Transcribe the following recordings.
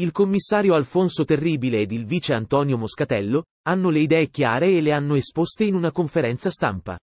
Il commissario Alfonso Terribile ed il vice Antonio Moscatello hanno le idee chiare e le hanno esposte in una conferenza stampa.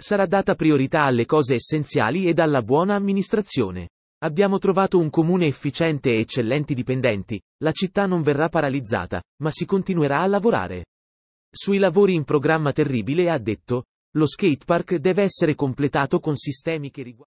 Sarà data priorità alle cose essenziali ed alla buona amministrazione. Abbiamo trovato un comune efficiente e eccellenti dipendenti, la città non verrà paralizzata, ma si continuerà a lavorare. Sui lavori in programma Terribile ha detto, lo skatepark deve essere completato con sistemi che riguardano